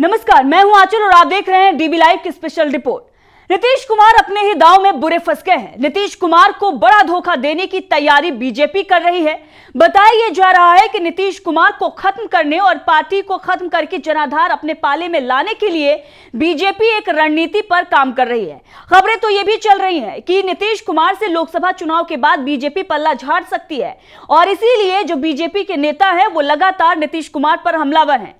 नमस्कार मैं हूं आचल और आप देख रहे हैं डीबी लाइव की स्पेशल रिपोर्ट नीतीश कुमार अपने ही दांव में बुरे फंस गए हैं नीतीश कुमार को बड़ा धोखा देने की तैयारी बीजेपी कर रही है बताया जा रहा है कि नीतीश कुमार को खत्म करने और पार्टी को खत्म करके जनाधार अपने पाले में लाने के लिए बीजेपी एक रणनीति पर काम कर रही है खबरें तो ये भी चल रही है कि नीतीश कुमार से लोकसभा चुनाव के बाद बीजेपी पल्ला झाड़ सकती है और इसीलिए जो बीजेपी के नेता है वो लगातार नीतीश कुमार पर हमलावर है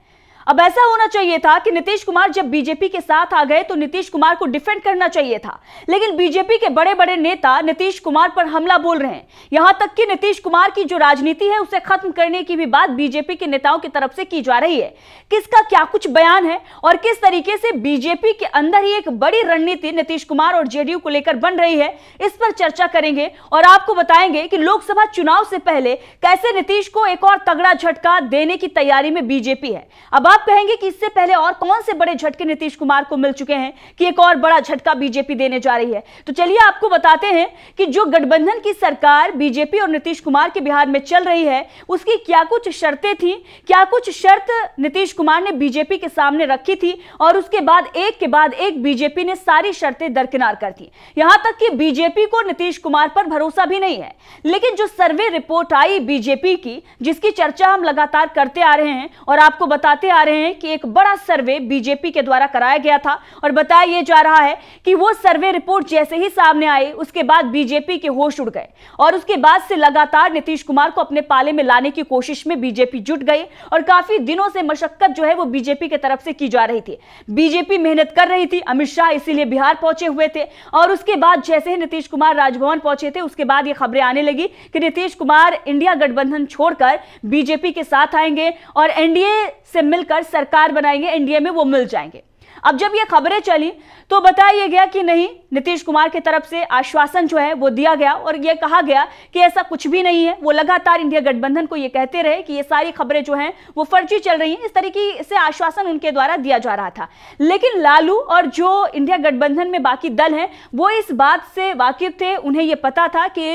अब ऐसा होना चाहिए था कि नीतीश कुमार जब बीजेपी के साथ आ गए तो नीतीश कुमार को डिफेंड करना चाहिए था लेकिन बीजेपी के बड़े बड़े नेता नीतीश कुमार पर हमला बोल रहे हैं यहां तक कि नीतीश कुमार की जो राजनीति है उसे खत्म करने की भी बात बीजेपी के नेताओं की तरफ से की जा रही है किसका क्या कुछ बयान है और किस तरीके से बीजेपी के अंदर ही एक बड़ी रणनीति नीतीश कुमार और जेडीयू को लेकर बन रही है इस पर चर्चा करेंगे और आपको बताएंगे कि लोकसभा चुनाव से पहले कैसे नीतीश को एक और तगड़ा झटका देने की तैयारी में बीजेपी है अब आप कहेंगे कि इससे पहले और कौन से बड़े झटके नीतीश कुमार को मिल चुके हैं कि एक और बड़ा झटका बीजेपी देने जा रही है तो चलिए आपको बताते हैं कि जो गठबंधन की सरकार बीजेपी और नीतीश कुमार के बिहार में चल रही है उसकी क्या कुछ शर्तें थी क्या कुछ शर्त नीतीश कुमार ने बीजेपी के सामने रखी थी और उसके बाद एक के बाद एक बीजेपी ने सारी शर्तें दरकिनार कर दी यहां तक कि बीजेपी को नीतीश कुमार पर भरोसा भी नहीं है लेकिन जो सर्वे रिपोर्ट आई बीजेपी की जिसकी चर्चा हम लगातार करते आ रहे हैं और आपको बताते आ रहे हैं कि एक बड़ा सर्वे बीजेपी के द्वारा कराया गया था और बताया यह जा रहा है कि वो सर्वे रिपोर्ट जैसे ही सामने आई उसके बाद बीजेपी के होश उड़ गए और उसके बाद से लगातार नीतीश कुमार को अपने पाले में लाने की कोशिश में बीजेपी जुट गई और काफी दिनों से मशक्कत जो है वो बीजेपी की तरफ से की जा रही थी बीजेपी मेहनत कर रही थी अमित शाह इसीलिए बिहार पहुंचे हुए थे और उसके बाद जैसे ही नीतीश कुमार राजभवन पहुंचे थे उसके बाद ये खबरें आने लगी कि नीतीश कुमार इंडिया गठबंधन छोड़कर बीजेपी के साथ आएंगे और एनडीए से मिलकर कर सरकार बनाएंगे एनडीए में वो मिल जाएंगे अब जब ये खबरें चली तो बताया गया कि नहीं नीतीश कुमार की तरफ से आश्वासन जो है वो दिया गया और ये कहा गया कि ऐसा कुछ भी नहीं है वो लगातार इंडिया गठबंधन को ये कहते रहे कि ये सारी खबरें जो हैं वो फर्जी चल रही हैं इस तरीके से आश्वासन उनके द्वारा दिया जा रहा था लेकिन लालू और जो इंडिया गठबंधन में बाकी दल हैं वो इस बात से वाकिफ थे उन्हें ये पता था कि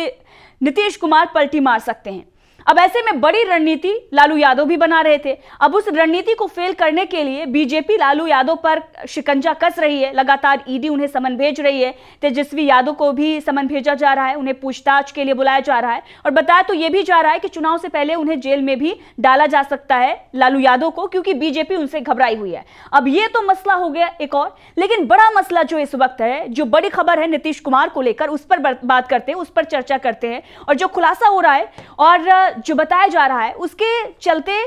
नीतीश कुमार पलटी मार सकते हैं अब ऐसे में बड़ी रणनीति लालू यादव भी बना रहे थे अब उस रणनीति को फेल करने के लिए बीजेपी लालू यादव पर शिकंजा कस रही है लगातार ईडी e उन्हें समन भेज रही है तेजस्वी यादव को भी समन भेजा जा रहा है उन्हें पूछताछ के लिए बुलाया जा रहा है और बताया तो यह भी जा रहा है कि चुनाव से पहले उन्हें जेल में भी डाला जा सकता है लालू यादव को क्योंकि बीजेपी उनसे घबराई हुई है अब ये तो मसला हो गया एक और लेकिन बड़ा मसला जो इस वक्त है जो बड़ी खबर है नीतीश कुमार को लेकर उस पर बात करते हैं उस पर चर्चा करते हैं और जो खुलासा हो रहा है और जो बताया जा रहा है उसके चलते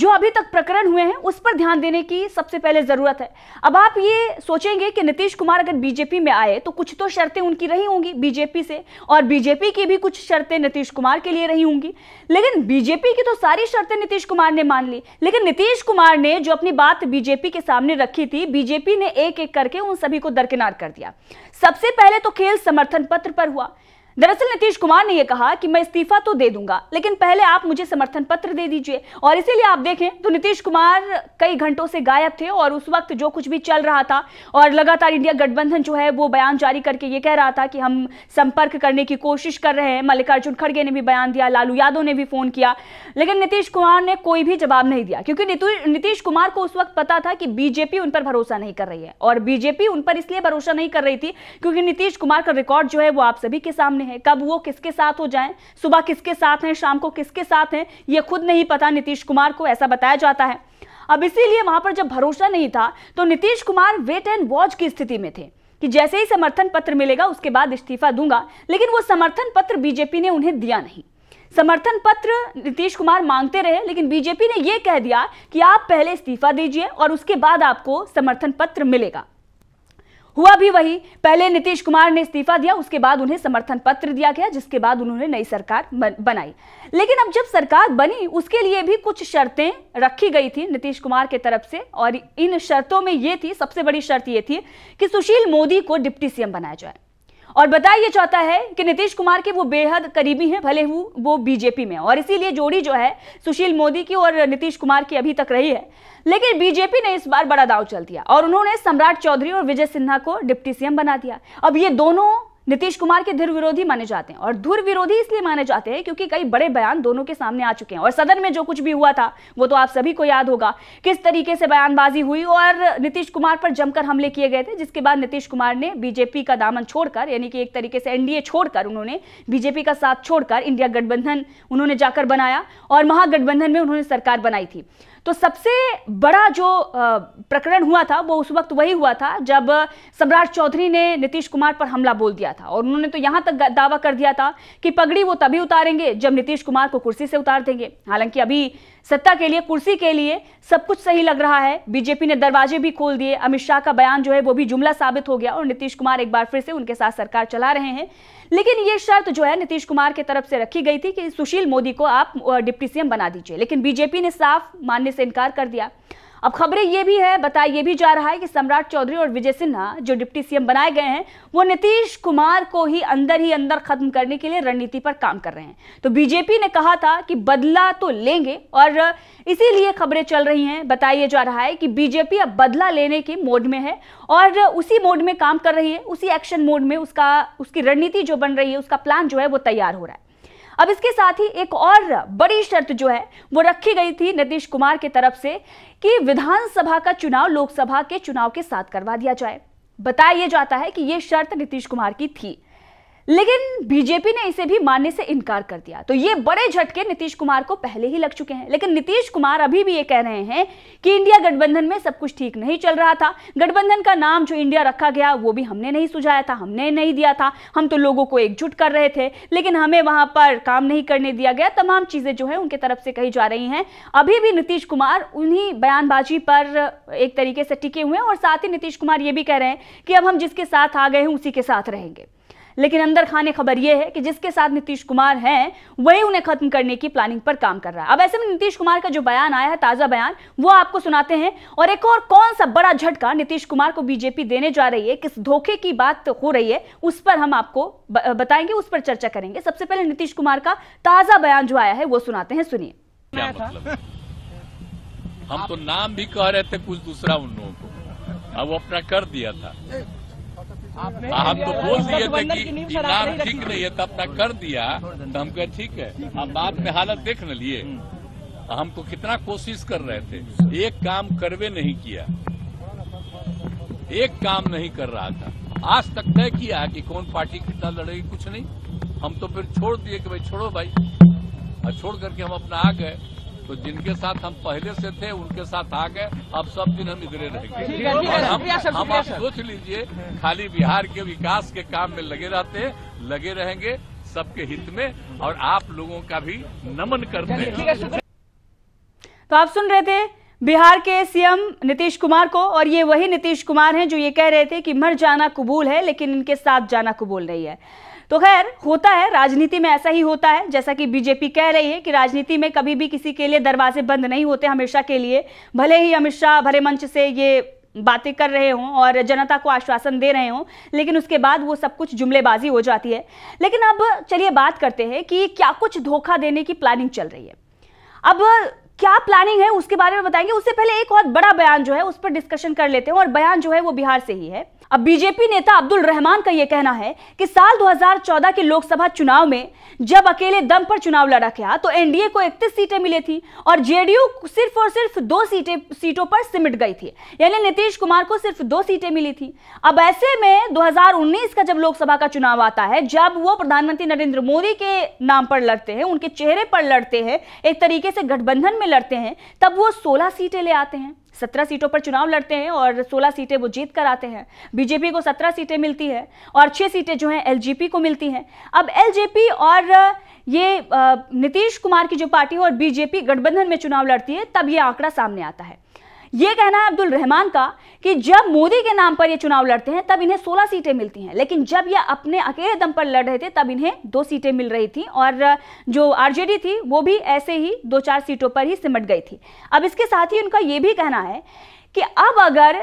जो अभी तक प्रकरण हुए हैं उस पर ध्यान देने की सबसे पहले ज़रूरत है अब आप ये सोचेंगे कि नीतीश कुमार अगर बीजेपी में आए तो कुछ तो शर्तें उनकी रही होंगी बीजेपी से और बीजेपी की भी कुछ शर्तें नीतीश कुमार के लिए रही होंगी लेकिन बीजेपी की तो सारी शर्तें नीतीश कुमार ने मान ली लेकिन नीतीश कुमार ने जो अपनी बात बीजेपी के सामने रखी थी बीजेपी ने एक एक करके उन सभी को दरकिनार कर दिया सबसे पहले तो खेल समर्थन पत्र पर हुआ दरअसल नीतीश कुमार ने यह कहा कि मैं इस्तीफा तो दे दूंगा लेकिन पहले आप मुझे समर्थन पत्र दे दीजिए और इसीलिए आप देखें तो नीतीश कुमार कई घंटों से गायब थे और उस वक्त जो कुछ भी चल रहा था और लगातार इंडिया गठबंधन जो है वो बयान जारी करके ये कह रहा था कि हम संपर्क करने की कोशिश कर रहे हैं मल्लिकार्जुन खड़गे ने भी बयान दिया लालू यादव ने भी फोन किया लेकिन नीतीश कुमार ने कोई भी जवाब नहीं दिया क्योंकि नीतीश कुमार को उस वक्त पता था कि बीजेपी उन पर भरोसा नहीं कर रही है और बीजेपी उन पर इसलिए भरोसा नहीं कर रही थी क्योंकि नीतीश कुमार का रिकॉर्ड जो है वो आप सभी के सामने सामने है कब वो किसके साथ हो जाए सुबह किसके साथ हैं शाम को किसके साथ हैं ये खुद नहीं पता नीतीश कुमार को ऐसा बताया जाता है अब इसीलिए वहां पर जब भरोसा नहीं था तो Nitish Kumar wait and watch की स्थिति में थे कि जैसे ही समर्थन पत्र मिलेगा उसके बाद इस्तीफा दूंगा लेकिन वो समर्थन पत्र बीजेपी ने उन्हें दिया नहीं समर्थन पत्र नीतीश कुमार मांगते रहे लेकिन बीजेपी ने यह कह दिया कि आप पहले इस्तीफा दीजिए और उसके बाद आपको समर्थन पत्र मिलेगा हुआ भी वही पहले नीतीश कुमार ने इस्तीफा दिया उसके बाद उन्हें समर्थन पत्र दिया गया जिसके बाद उन्होंने नई सरकार बनाई लेकिन अब जब सरकार बनी उसके लिए भी कुछ शर्तें रखी गई थी नीतीश कुमार के तरफ से और इन शर्तों में ये थी सबसे बड़ी शर्त ये थी कि सुशील मोदी को डिप्टी सीएम बनाया जाए और बताया चाहता है कि नीतीश कुमार के वो बेहद करीबी हैं भले वो वो बीजेपी में और इसीलिए जोड़ी जो है सुशील मोदी की और नीतीश कुमार की अभी तक रही है लेकिन बीजेपी ने इस बार बड़ा दाव चल दिया और उन्होंने सम्राट चौधरी और विजय सिन्हा को डिप्टी सीएम बना दिया अब ये दोनों नीतीश कुमार के धुर विरोधी माने जाते हैं और धुर विरोधी इसलिए माने जाते हैं क्योंकि कई बड़े बयान दोनों के सामने आ चुके हैं और सदन में जो कुछ भी हुआ था वो तो आप सभी को याद होगा किस तरीके से बयानबाजी हुई और नीतीश कुमार पर जमकर हमले किए गए थे जिसके बाद नीतीश कुमार ने बीजेपी का दामन छोड़कर यानी कि एक तरीके से एनडीए छोड़कर उन्होंने बीजेपी का साथ छोड़कर इंडिया गठबंधन उन्होंने जाकर बनाया और महागठबंधन में उन्होंने सरकार बनाई थी तो सबसे बड़ा जो प्रकरण हुआ था वो उस वक्त वही हुआ था जब सम्राट चौधरी ने नीतीश कुमार पर हमला बोल दिया था और उन्होंने तो यहां तक दावा कर दिया था कि पगड़ी वो तभी उतारेंगे जब नीतीश कुमार को कुर्सी से उतार देंगे हालांकि अभी सत्ता के लिए कुर्सी के लिए सब कुछ सही लग रहा है बीजेपी ने दरवाजे भी खोल दिए अमित शाह का बयान जो है वो भी जुमला साबित हो गया और नीतीश कुमार एक बार फिर से उनके साथ सरकार चला रहे हैं लेकिन ये शर्त जो है नीतीश कुमार की तरफ से रखी गई थी कि सुशील मोदी को आप डिप्टी सीएम बना दीजिए लेकिन बीजेपी ने साफ मानने से इनकार कर दिया अब खबरें ये भी है बताया ये भी जा रहा है कि सम्राट चौधरी और विजय सिन्हा जो डिप्टी सीएम बनाए गए हैं वो नीतीश कुमार को ही अंदर ही अंदर खत्म करने के लिए रणनीति पर काम कर रहे हैं तो बीजेपी ने कहा था कि बदला तो लेंगे और इसीलिए खबरें चल रही हैं बताया जा रहा है कि बीजेपी अब बदला लेने के मोड में है और उसी मोड में काम कर रही है उसी एक्शन मोड में उसका उसकी रणनीति जो बन रही है उसका प्लान जो है वो तैयार हो रहा है अब इसके साथ ही एक और बड़ी शर्त जो है वो रखी गई थी नीतीश कुमार की तरफ से कि विधानसभा का चुनाव लोकसभा के चुनाव के साथ करवा दिया जाए बताया जाता है कि यह शर्त नीतीश कुमार की थी लेकिन बीजेपी ने इसे भी मानने से इनकार कर दिया तो ये बड़े झटके नीतीश कुमार को पहले ही लग चुके हैं लेकिन नीतीश कुमार अभी भी ये कह रहे हैं कि इंडिया गठबंधन में सब कुछ ठीक नहीं चल रहा था गठबंधन का नाम जो इंडिया रखा गया वो भी हमने नहीं सुझाया था हमने नहीं दिया था हम तो लोगों को एकजुट कर रहे थे लेकिन हमें वहां पर काम नहीं करने दिया गया तमाम चीजें जो है उनके तरफ से कही जा रही हैं अभी भी नीतीश कुमार उन्हीं बयानबाजी पर एक तरीके से टिके हुए हैं और साथ ही नीतीश कुमार ये भी कह रहे हैं कि अब हम जिसके साथ आ गए हैं उसी के साथ रहेंगे लेकिन अंदर खाने खबर यह है कि जिसके साथ नीतीश कुमार हैं वही उन्हें खत्म करने की प्लानिंग पर काम कर रहा है अब ऐसे में नीतीश कुमार का जो बयान आया है ताजा बयान वो आपको सुनाते हैं और एक और कौन सा बड़ा झटका नीतीश कुमार को बीजेपी देने जा रही है किस धोखे की बात हो रही है उस पर हम आपको बताएंगे उस पर चर्चा करेंगे सबसे पहले नीतीश कुमार का ताजा बयान जो आया है वो सुनाते हैं सुनिए मतलब? हम तो नाम भी कह रहे थे कुछ दूसरा उन लोगों को अब अपना कर दिया था हम तो बोल दिए थे कि इनाम ठीक नहीं है तब तक कर दिया तो हम कहे ठीक है अब में हालत देख न लिए हम हम्म। तो कितना कोशिश कर रहे थे एक काम करवे नहीं किया एक काम नहीं कर रहा था आज तक तय किया कि कौन पार्टी कितना लड़ेगी कुछ नहीं हम तो फिर छोड़ दिए कि भाई छोड़ो भाई और छोड़ करके हम अपना आ गए तो जिनके साथ हम पहले से थे उनके साथ आ गए अब सब दिन हम इधरे रहेंगे हम हम आप सोच लीजिए खाली बिहार के विकास के काम में लगे रहते हैं लगे रहेंगे सबके हित में और आप लोगों का भी नमन करते हैं तो आप सुन रहे थे बिहार के सीएम नीतीश कुमार को और ये वही नीतीश कुमार हैं जो ये कह रहे थे कि मर जाना कबूल है लेकिन इनके साथ जाना कबूल नहीं है तो खैर होता है राजनीति में ऐसा ही होता है जैसा कि बीजेपी कह रही है कि राजनीति में कभी भी किसी के लिए दरवाजे बंद नहीं होते हमेशा के लिए भले ही अमित शाह भरे मंच से ये बातें कर रहे हों और जनता को आश्वासन दे रहे हों लेकिन उसके बाद वो सब कुछ जुमलेबाजी हो जाती है लेकिन अब चलिए बात करते हैं कि क्या कुछ धोखा देने की प्लानिंग चल रही है अब क्या प्लानिंग है उसके बारे में बताएंगे उससे पहले एक और बड़ा बयान जो है उस पर डिस्कशन कर लेते हैं और बयान जो है वो बिहार से ही है अब बीजेपी नेता अब्दुल रहमान का यह कहना है कि साल 2014 के लोकसभा चुनाव में जब अकेले दम पर चुनाव लड़ा गया तो एनडीए को इकतीस सीटें मिली थी और जेडीयू सिर्फ और सिर्फ दो सीटें सीटों पर सिमट गई थी यानी नीतीश कुमार को सिर्फ दो सीटें मिली थी अब ऐसे में 2019 का जब लोकसभा का चुनाव आता है जब वो प्रधानमंत्री नरेंद्र मोदी के नाम पर लड़ते हैं उनके चेहरे पर लड़ते हैं एक तरीके से गठबंधन में लड़ते हैं तब वो सोलह सीटें ले आते हैं सत्रह सीटों पर चुनाव लड़ते हैं और सोलह सीटें वो जीत कर आते हैं बीजेपी को सत्रह सीटें मिलती है और छह सीटें जो हैं एलजेपी को मिलती हैं अब एलजेपी और ये नीतीश कुमार की जो पार्टी है और बीजेपी गठबंधन में चुनाव लड़ती है तब ये आंकड़ा सामने आता है ये कहना है अब्दुल रहमान का कि जब मोदी के नाम पर ये चुनाव लड़ते हैं तब इन्हें 16 सीटें मिलती हैं लेकिन जब ये अपने अकेले दम पर लड़ रहे थे तब इन्हें दो सीटें मिल रही थी और जो आरजेडी थी वो भी ऐसे ही दो चार सीटों पर ही सिमट गई थी अब इसके साथ ही उनका ये भी कहना है कि अब अगर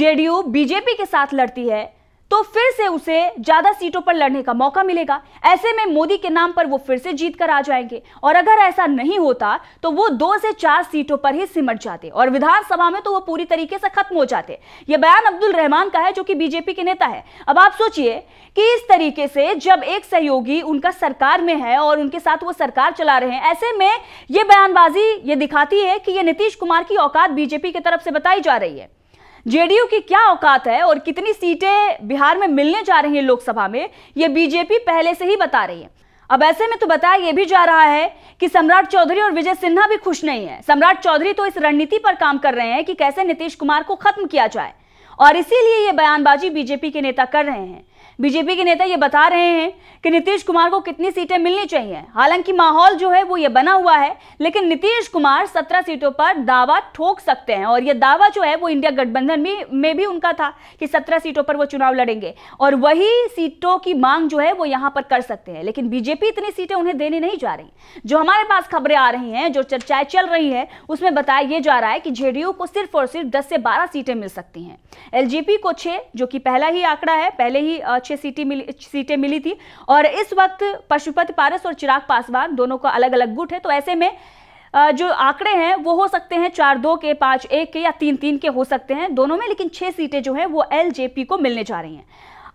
जेडीयू बीजेपी के साथ लड़ती है तो फिर से उसे ज्यादा सीटों पर लड़ने का मौका मिलेगा ऐसे में मोदी के नाम पर वो फिर से जीत कर आ जाएंगे और अगर ऐसा नहीं होता तो वो दो से चार सीटों पर ही सिमट जाते और विधानसभा में तो वो पूरी तरीके से खत्म हो जाते ये बयान अब्दुल रहमान का है जो कि बीजेपी के नेता है अब आप सोचिए कि इस तरीके से जब एक सहयोगी उनका सरकार में है और उनके साथ वो सरकार चला रहे हैं ऐसे में ये बयानबाजी ये दिखाती है कि ये नीतीश कुमार की औकात बीजेपी की तरफ से बताई जा रही है जेडीयू की क्या औकात है और कितनी सीटें बिहार में मिलने जा रही हैं लोकसभा में ये बीजेपी पहले से ही बता रही है अब ऐसे में तो बताया यह भी जा रहा है कि सम्राट चौधरी और विजय सिन्हा भी खुश नहीं है सम्राट चौधरी तो इस रणनीति पर काम कर रहे हैं कि कैसे नीतीश कुमार को खत्म किया जाए और इसीलिए ये बयानबाजी बीजेपी के नेता कर रहे हैं बीजेपी के नेता ये बता रहे हैं कि नीतीश कुमार को कितनी सीटें मिलनी चाहिए हालांकि माहौल जो है वो ये बना हुआ है लेकिन नीतीश कुमार सत्रह सीटों पर दावा ठोक सकते हैं और ये दावा जो है वो इंडिया गठबंधन में में भी उनका था कि सत्रह सीटों पर वो चुनाव लड़ेंगे और वही सीटों की मांग जो है वो यहाँ पर कर सकते हैं लेकिन बीजेपी इतनी सीटें उन्हें देने नहीं जा रही जो हमारे पास खबरें आ रही हैं जो चर्चाएं चल रही है उसमें बताया ये जा रहा है कि जेडीयू को सिर्फ और सिर्फ दस से बारह सीटें मिल सकती हैं एलजेपी को छह जो कि पहला ही आंकड़ा है पहले ही छह सीटें मिली सीटें मिली थी और इस वक्त पशुपत पारस और चिराग पासवान दोनों का अलग अलग गुट है तो ऐसे में जो आंकड़े हैं वो हो सकते हैं चार दो के पांच एक के या तीन तीन के हो सकते हैं दोनों में लेकिन छह सीटें जो है वो एल को मिलने जा रही हैं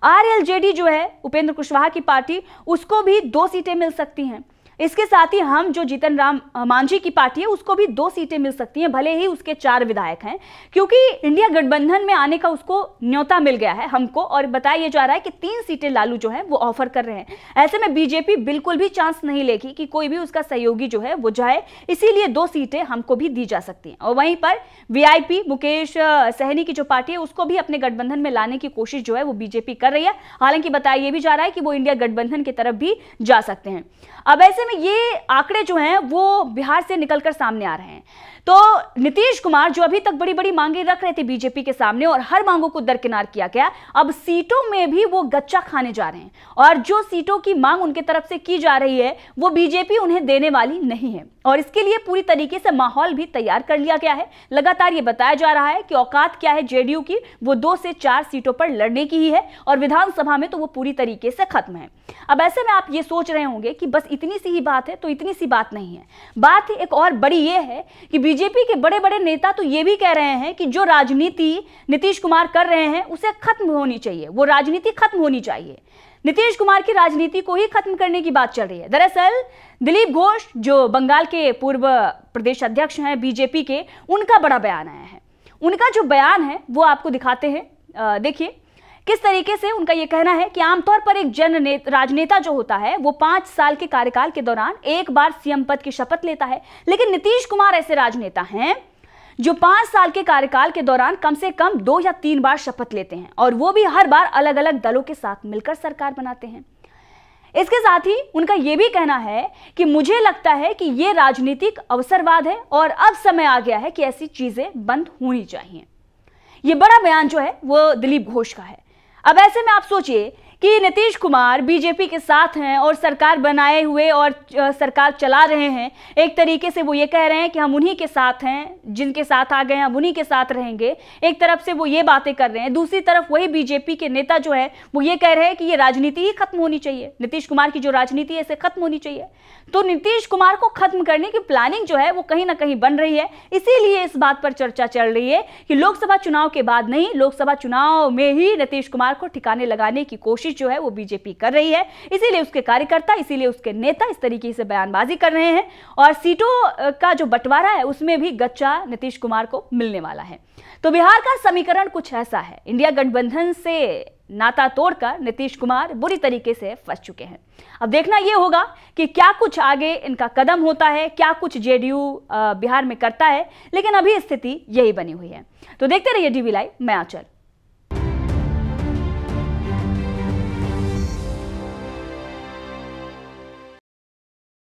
आरएलजेडी जो है उपेंद्र कुशवाहा की पार्टी उसको भी दो सीटें मिल सकती हैं इसके साथ ही हम जो जीतन राम मांझी की पार्टी है उसको भी दो सीटें मिल सकती हैं भले ही उसके चार विधायक हैं क्योंकि इंडिया गठबंधन में आने का उसको न्योता मिल गया है हमको और बताया जा रहा है कि तीन सीटें लालू जो है वो ऑफर कर रहे हैं ऐसे में बीजेपी बिल्कुल भी चांस नहीं लेगी कि कोई भी उसका सहयोगी जो है वो जाए इसीलिए दो सीटें हमको भी दी जा सकती हैं और वहीं पर वी मुकेश सहनी की जो पार्टी है उसको भी अपने गठबंधन में लाने की कोशिश जो है वो बीजेपी कर रही है हालांकि बताया यह भी जा रहा है कि वो इंडिया गठबंधन की तरफ भी जा सकते हैं अब ऐसे में ये आंकड़े जो हैं वो बिहार से निकलकर सामने आ रहे हैं तो नीतीश कुमार जो अभी तक बड़ी बड़ी मांगे रख रहे थे बीजेपी के सामने और हर मांगों को दरकिनार किया गया अब सीटों में भी वो गच्चा खाने जा रहे हैं और जो सीटों की मांग उनके तरफ से की जा रही है वो बीजेपी उन्हें देने वाली नहीं है और इसके लिए पूरी तरीके से माहौल भी तैयार कर लिया गया है लगातार ये बताया जा रहा है कि औकात क्या है जेडीयू की वो दो से चार सीटों पर लड़ने की ही है और विधानसभा में तो वो पूरी तरीके से खत्म है अब ऐसे में आप ये सोच रहे होंगे कि बस इतनी सी ही बात है तो इतनी सी बात नहीं है बात एक और बड़ी ये है कि बीजेपी के बड़े बड़े नेता तो ये भी कह रहे हैं कि जो राजनीति नीतीश कुमार कर रहे हैं उसे खत्म होनी चाहिए वो राजनीति खत्म होनी चाहिए नीतीश कुमार की राजनीति को ही खत्म करने की बात चल रही है दरअसल दिलीप घोष जो बंगाल के पूर्व प्रदेश अध्यक्ष हैं बीजेपी के उनका बड़ा बयान आया है उनका जो बयान है वो आपको दिखाते हैं देखिए किस तरीके से उनका यह कहना है कि आमतौर पर एक जन राजनेता जो होता है वो पांच साल के कार्यकाल के दौरान एक बार सीएम पद की शपथ लेता है लेकिन नीतीश कुमार ऐसे राजनेता हैं जो पांच साल के कार्यकाल के दौरान कम से कम दो या तीन बार शपथ लेते हैं और वो भी हर बार अलग अलग दलों के साथ मिलकर सरकार बनाते हैं इसके साथ ही उनका यह भी कहना है कि मुझे लगता है कि ये राजनीतिक अवसरवाद है और अब समय आ गया है कि ऐसी चीज़ें बंद होनी चाहिए यह बड़ा बयान जो है वो दिलीप घोष का है अब ऐसे में आप सोचिए कि नीतीश कुमार बीजेपी के साथ हैं और सरकार बनाए हुए और सरकार चला रहे हैं एक तरीके से वो ये कह रहे हैं कि हम उन्हीं के साथ हैं जिनके साथ आ गए हम उन्हीं के साथ रहेंगे एक तरफ से वो ये बातें कर रहे हैं दूसरी तरफ वही बीजेपी के नेता जो है वो ये कह रहे हैं कि ये राजनीति ही खत्म होनी चाहिए नीतीश कुमार की जो राजनीति है इसे खत्म होनी चाहिए तो नीतीश कुमार को खत्म करने की प्लानिंग जो है वो कहीं ना कहीं बन रही है इसीलिए इस बात पर चर्चा चल रही है कि लोकसभा चुनाव के बाद नहीं लोकसभा चुनाव में ही नीतीश कुमार को ठिकाने लगाने की कोशिश कोशिश जो है वो बीजेपी कर रही है इसीलिए उसके कार्यकर्ता इसीलिए उसके नेता इस तरीके से बयानबाजी कर रहे हैं और सीटों का जो बंटवारा है उसमें भी गच्चा नीतीश कुमार को मिलने वाला है तो बिहार का समीकरण कुछ ऐसा है इंडिया गठबंधन से नाता तोड़कर नीतीश कुमार बुरी तरीके से फंस चुके हैं अब देखना यह होगा कि क्या कुछ आगे इनका कदम होता है क्या कुछ जेडीयू बिहार में करता है लेकिन अभी स्थिति यही बनी हुई है तो देखते रहिए डीवी लाइव मैं आचल